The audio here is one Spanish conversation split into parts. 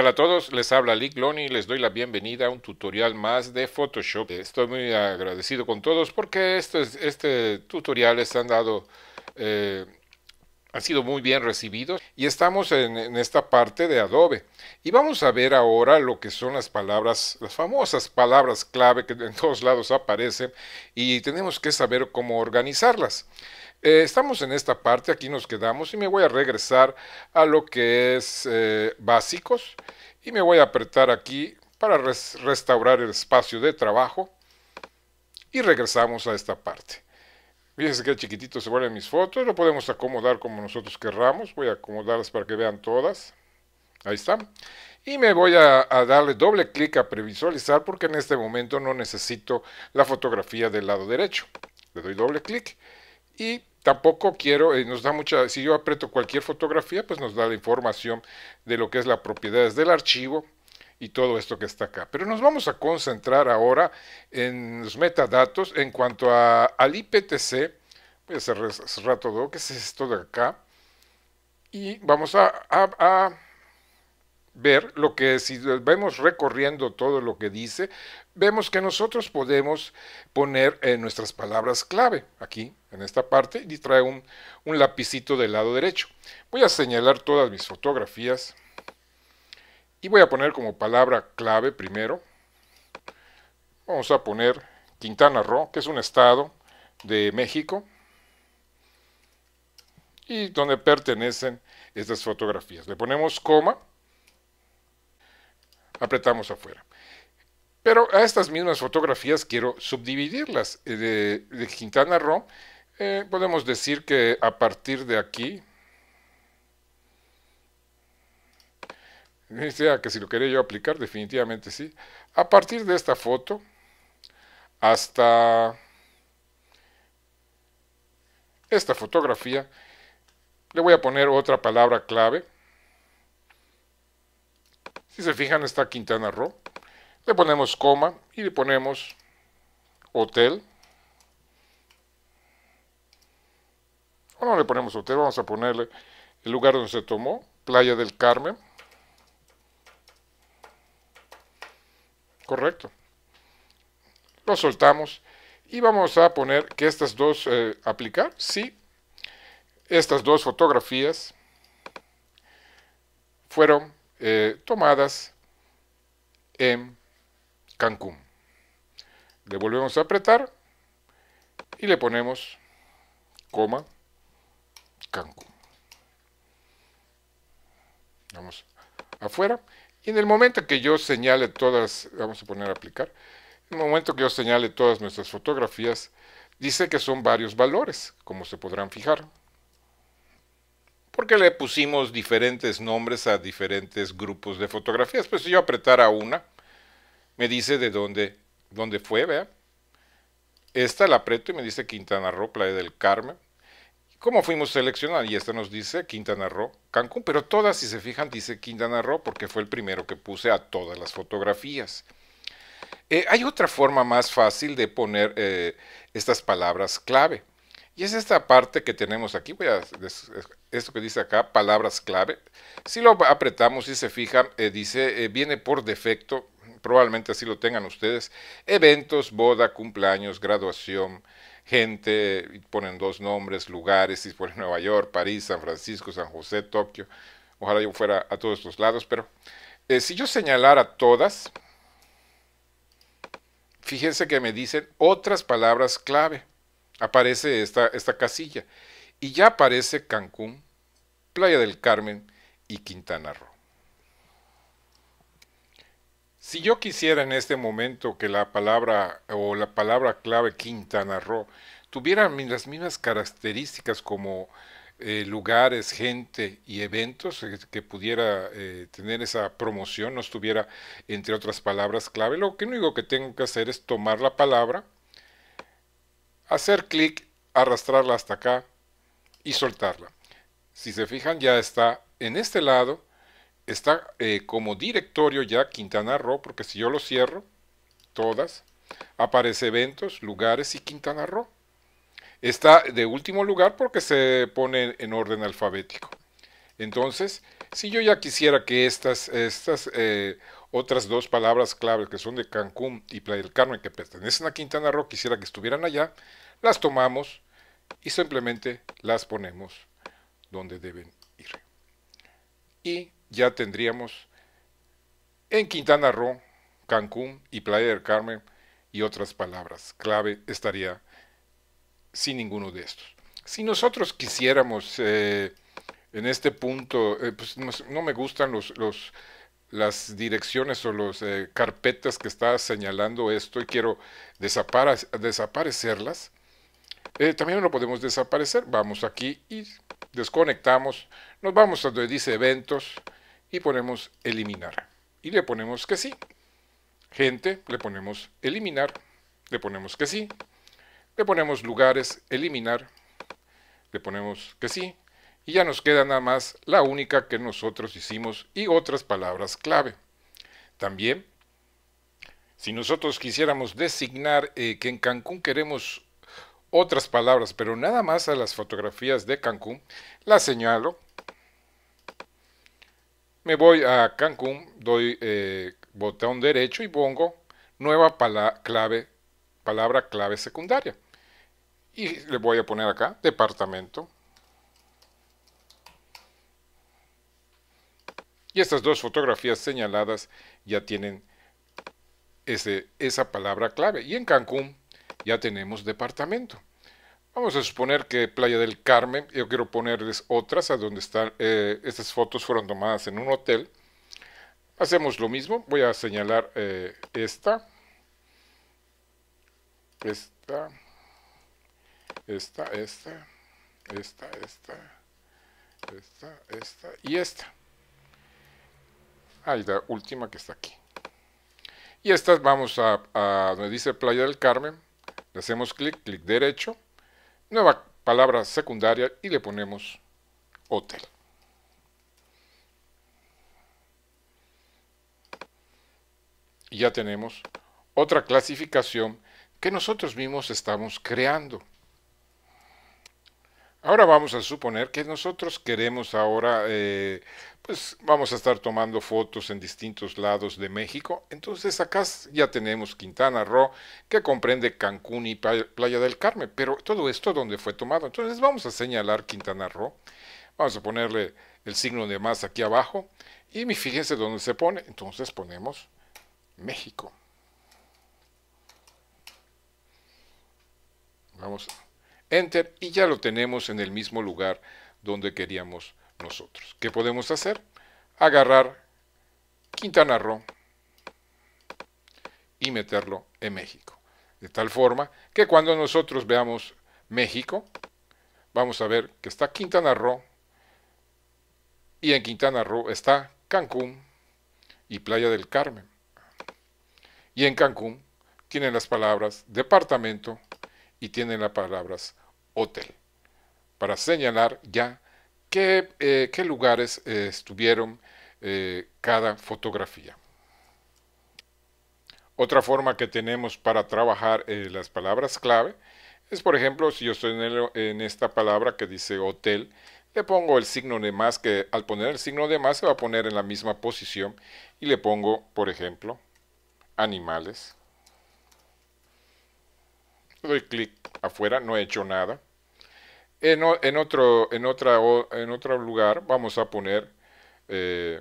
a todos? Les habla Lick Loni y les doy la bienvenida a un tutorial más de Photoshop. Estoy muy agradecido con todos porque este tutorial han dado... Eh, sido muy bien recibido y estamos en, en, esta parte de Adobe. Y vamos a ver ahora lo que son las palabras, las famosas palabras clave que en todos lados aparecen y tenemos que saber cómo organizarlas. Eh, estamos en esta parte, aquí nos quedamos y me voy a regresar a lo que es eh, básicos y me voy a apretar aquí para restaurar el espacio de trabajo y regresamos a esta parte. Fíjense que chiquitito se vuelven mis fotos, lo podemos acomodar como nosotros querramos, voy a acomodarlas para que vean todas. Ahí están. Y me voy a darle doble clic a previsualizar porque en este momento no necesito la fotografía del lado derecho. Le doy doble clic y tampoco quiero, eh, nos da mucha, si yo aprieto cualquier fotografía, pues nos da la información de lo que es la propiedad del archivo y todo esto que está acá. Pero nos vamos a concentrar ahora en los metadatos en cuanto a, al IPTC, voy a cerrar todo, que es esto de acá, y vamos a ver lo que si vemos recorriendo todo lo que dice, vemos que nosotros podemos poner eh, nuestras palabras clave aquí, en esta parte, y trae un, un lapicito del lado derecho. Voy a señalar todas mis fotografías y voy a poner como palabra clave primero. Vamos a poner Quintana Roo, que es un estado de México y donde pertenecen estas fotografías. Le ponemos coma apretamos afuera. Pero a estas mismas fotografías quiero subdividirlas. Eh, de, Quintana Roo eh, podemos decir que a partir de aquí, que si lo quería yo aplicar, definitivamente sí, a partir de esta foto hasta esta fotografía, le voy a poner otra palabra clave si se fijan está Quintana Roo. Le ponemos coma y le ponemos hotel. O no le ponemos hotel, vamos a ponerle el lugar donde se tomó, Playa del Carmen. Correcto. Lo soltamos y vamos a poner que estas dos, eh, aplicar, sí, estas dos fotografías fueron eh, tomadas en Cancún. Le volvemos a apretar y le ponemos coma Cancún. Vamos afuera. Y en el momento que yo señale todas, vamos a poner a aplicar, en el momento que yo señale todas nuestras fotografías, dice que son varios valores, como se podrán fijar porque le pusimos diferentes nombres a diferentes grupos de fotografías. Pues si yo apretara una, me dice de dónde, dónde fue, vea. Esta la aprieto y me dice Quintana Roo, Playa del Carmen. ¿Cómo fuimos seleccionados? Y esta nos dice Quintana Roo, Cancún, pero todas, si se fijan, dice Quintana Roo porque fue el primero que puse a todas las fotografías. Eh, hay otra forma más fácil de poner eh, estas palabras clave. Y es esta parte que tenemos aquí, voy esto que dice acá, palabras clave. Si lo apretamos y se fijan, eh, dice, eh, viene por defecto, probablemente así lo tengan ustedes, eventos, boda, cumpleaños, graduación, gente, ponen dos nombres, lugares, si ponen Nueva York, París, San Francisco, San José, Tokio. Ojalá yo fuera a todos estos lados, pero eh, si yo señalara todas, fíjense que me dicen otras palabras clave aparece esta, esta casilla. Y ya aparece Cancún, Playa del Carmen y Quintana Roo. Si yo quisiera en este momento que la palabra o la palabra clave Quintana Roo tuviera las mismas características como eh, lugares, gente y eventos eh, que pudiera eh, tener esa promoción, no estuviera entre otras palabras clave, lo único que tengo que hacer es tomar la palabra, hacer clic, arrastrarla hasta acá y soltarla. Si se fijan ya está en este lado, está eh, como directorio ya Quintana Roo, porque si yo lo cierro, todas, aparece eventos, lugares y Quintana Roo. Está de último lugar porque se pone en orden alfabético. Entonces, si yo ya quisiera que estas, estas eh, otras dos palabras clave que son de Cancún y Playa del Carmen que pertenecen a Quintana Roo, quisiera que estuvieran allá, las tomamos y simplemente las ponemos donde deben ir. Y ya tendríamos en Quintana Roo, Cancún y Playa del Carmen y otras palabras clave estaría sin ninguno de estos. Si nosotros quisiéramos eh, en este punto, eh, pues no, me gustan los las direcciones o las eh, carpetas que está señalando esto y quiero desaparecerlas, eh, también lo podemos desaparecer. Vamos aquí y desconectamos, nos vamos a donde dice eventos y ponemos eliminar. Y le ponemos que sí. Gente, le ponemos eliminar, le ponemos que sí. Le ponemos lugares, eliminar, le ponemos que sí y ya nos queda nada más la única que nosotros hicimos y otras palabras clave. También, si nosotros quisiéramos designar eh, que en Cancún queremos otras palabras, pero nada más a las fotografías de Cancún, la señalo. Me voy a Cancún, doy eh, botón derecho y pongo nueva clave, palabra clave secundaria. Y le voy a poner acá departamento Y estas dos fotografías señaladas ya tienen esa palabra clave. Y en Cancún ya tenemos departamento. Vamos a suponer que Playa del Carmen, yo quiero ponerles otras a donde están, eh, estas fotos fueron tomadas en un hotel. Hacemos lo mismo, voy a señalar eh, esta, esta, esta, esta, esta, esta, esta, esta y esta. Ahí la última que está aquí. Y estas vamos a, a donde dice Playa del Carmen. Le hacemos clic, clic derecho. Nueva palabra secundaria y le ponemos hotel. Y ya tenemos otra clasificación que nosotros mismos estamos creando. Ahora vamos a suponer que nosotros queremos ahora, eh, pues vamos a estar tomando fotos en distintos lados de México. Entonces acá ya tenemos Quintana Roo, que comprende Cancún y Playa del Carmen, pero todo esto donde fue tomado. Entonces vamos a señalar Quintana Roo. Vamos a ponerle el signo de más aquí abajo. Y fíjense dónde se pone. Entonces ponemos México. Vamos Enter y ya lo tenemos en el mismo lugar donde queríamos nosotros. ¿Qué podemos hacer? Agarrar Quintana Roo y meterlo en México. De tal forma que cuando nosotros veamos México, vamos a ver que está Quintana Roo y en Quintana Roo está Cancún y Playa del Carmen. Y en Cancún tienen las palabras departamento y tienen las palabras Hotel, para señalar ya qué, eh, lugares eh, estuvieron eh, cada fotografía. Otra forma que tenemos para trabajar las palabras clave es, por ejemplo, si yo estoy en esta palabra que dice hotel, le pongo el signo de más, que al poner el signo de más se va a poner en la misma posición, y le pongo, por ejemplo, animales doy clic afuera, no he hecho nada. En, otro, en, otra, en otro lugar vamos a poner eh,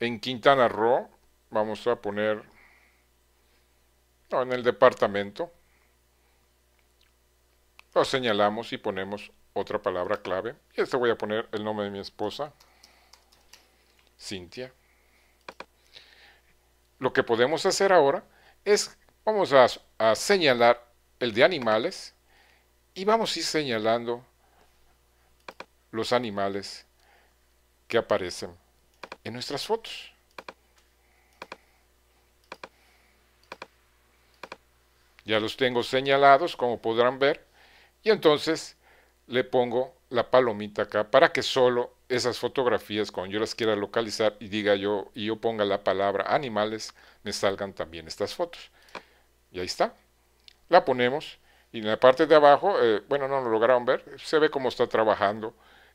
en Quintana Roo, vamos a poner no, en el departamento. Lo señalamos y ponemos otra palabra clave. Y este voy a poner el nombre de mi esposa, Cintia. Lo que podemos hacer ahora es Vamos a, señalar el de animales y vamos a ir señalando los animales que aparecen en nuestras fotos. Ya los tengo señalados, como podrán ver, y entonces le pongo la palomita acá para que solo esas fotografías, cuando yo las quiera localizar y diga yo y yo ponga la palabra animales, me salgan también estas fotos. Y ahí está. La ponemos y en la parte de abajo, eh, bueno, no lo lograron ver, se ve cómo está trabajando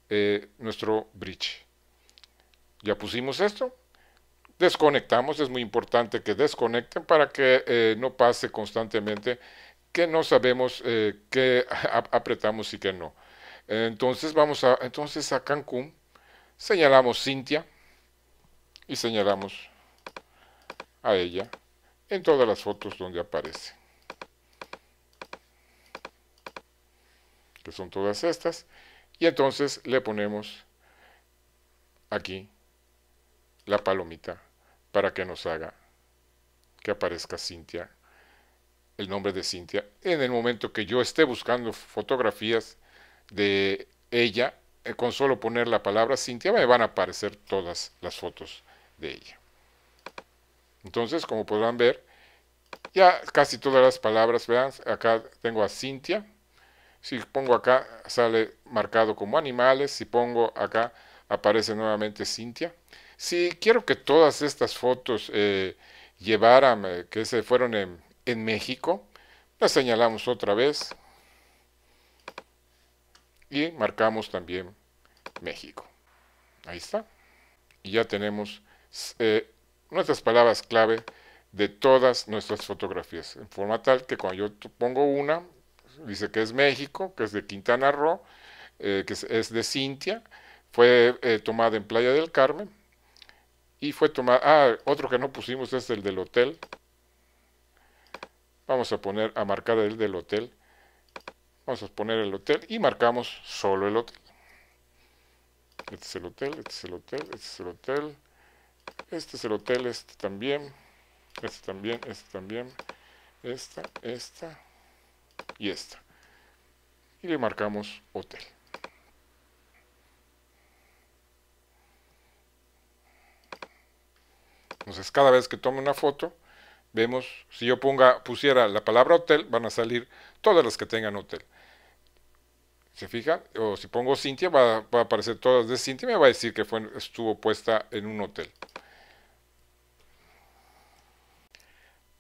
eh, nuestro bridge. Ya pusimos esto. Desconectamos, es muy importante que desconecten para que eh, no pase constantemente que no sabemos qué apretamos y qué no. Entonces vamos a, entonces a Cancún, señalamos Cintia y señalamos a ella en todas las fotos donde aparece. Que son todas estas. Y entonces le ponemos aquí la palomita para que nos haga que aparezca Cintia, el nombre de Cintia, en el momento que yo esté buscando fotografías de ella, eh, con solo poner la palabra Cintia me van a aparecer todas las fotos de ella. Entonces, como podrán ver, ya casi todas las palabras, vean, acá tengo a Cintia. Si pongo acá, sale marcado como animales. Si pongo acá, aparece nuevamente Cintia. Si quiero que todas estas fotos eh, llevaran, eh, que se fueron en, México, las señalamos otra vez y marcamos también México. Ahí está. Y ya tenemos eh, nuestras palabras clave de todas nuestras fotografías, en forma tal que cuando yo pongo una, dice que es México, que es de Quintana Roo, eh, que es, de Cintia, fue eh, tomada en Playa del Carmen y fue tomada, ah, otro que no pusimos es el del hotel, vamos a poner, a marcar el del hotel, vamos a poner el hotel y marcamos solo el hotel. Este es el hotel, este es el hotel, este es el hotel. Este es el hotel, este también. Este también, este también. Esta, esta y esta. Y le marcamos hotel. Entonces cada vez que tome una foto, vemos, si yo ponga, pusiera la palabra hotel, van a salir todas las que tengan hotel. O si pongo Cintia, va, a aparecer todas de Cintia y me va a decir que fue, estuvo puesta en un hotel.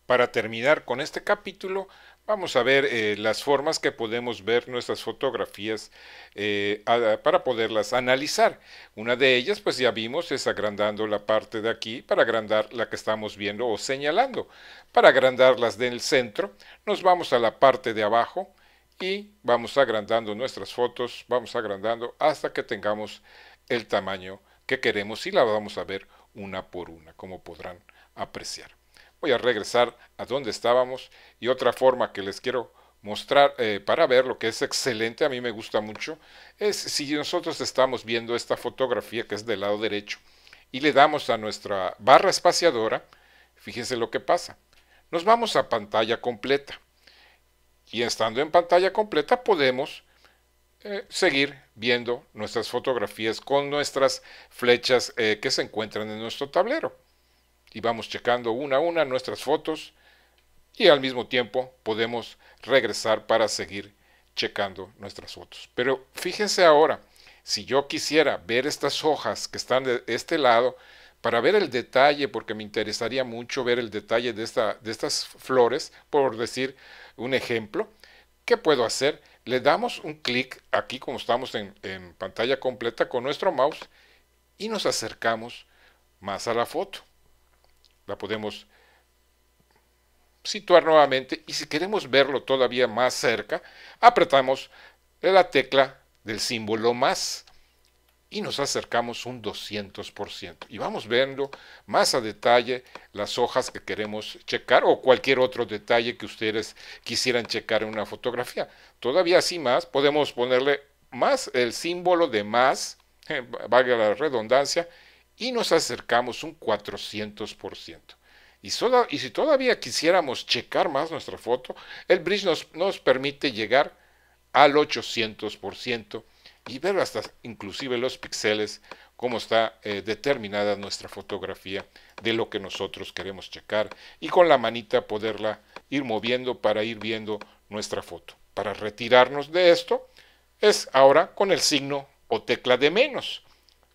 Para terminar con este capítulo, vamos a ver eh, las formas que podemos ver nuestras fotografías eh, para poderlas analizar. Una de ellas, pues ya vimos, es agrandando la parte de aquí para agrandar la que estamos viendo o señalando. Para agrandar las del centro, nos vamos a la parte de abajo y vamos agrandando nuestras fotos, vamos agrandando hasta que tengamos el tamaño que queremos y la vamos a ver una por una, como podrán apreciar. Voy a regresar a donde estábamos y otra forma que les quiero mostrar eh, para ver lo que es excelente, a mí me gusta mucho, es si nosotros estamos viendo esta fotografía que es del lado derecho y le damos a nuestra barra espaciadora, fíjense lo que pasa. Nos vamos a pantalla completa y estando en pantalla completa podemos eh, seguir viendo nuestras fotografías con nuestras flechas eh, que se encuentran en nuestro tablero. Y vamos checando una a una nuestras fotos y al mismo tiempo podemos regresar para seguir checando nuestras fotos. Pero fíjense ahora, si yo quisiera ver estas hojas que están de este lado, para ver el detalle, porque me interesaría mucho ver el detalle de, esta, de estas flores, por decir, un ejemplo, ¿qué puedo hacer? Le damos un clic aquí como estamos en, en pantalla completa con nuestro mouse y nos acercamos más a la foto. La podemos situar nuevamente y si queremos verlo todavía más cerca, apretamos la tecla del símbolo más y nos acercamos un 200%. Y vamos viendo más a detalle las hojas que queremos checar o cualquier otro detalle que ustedes quisieran checar en una fotografía. Todavía así más, podemos ponerle más el símbolo de más, valga la redundancia, y nos acercamos un 400%. Y, y si todavía quisiéramos checar más nuestra foto, el bridge nos, nos permite llegar al 800% y ver hasta inclusive los píxeles, cómo está eh, determinada nuestra fotografía de lo que nosotros queremos checar y con la manita poderla ir moviendo para ir viendo nuestra foto. Para retirarnos de esto es ahora con el signo o tecla de menos.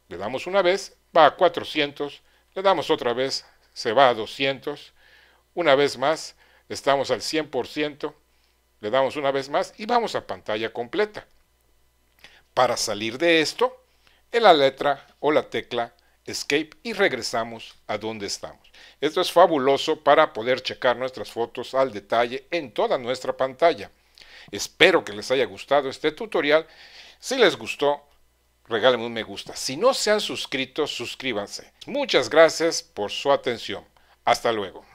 Le damos una vez, va a 400, le damos otra vez, se va a 200, una vez más, estamos al 100%, le damos una vez más y vamos a pantalla completa. Para salir de esto, en la letra o la tecla escape y regresamos a donde estamos. Esto es fabuloso para poder checar nuestras fotos al detalle en toda nuestra pantalla. Espero que les haya gustado este tutorial. Si les gustó, regálenme un me gusta. Si no se han suscrito, suscríbanse. Muchas gracias por su atención. Hasta luego.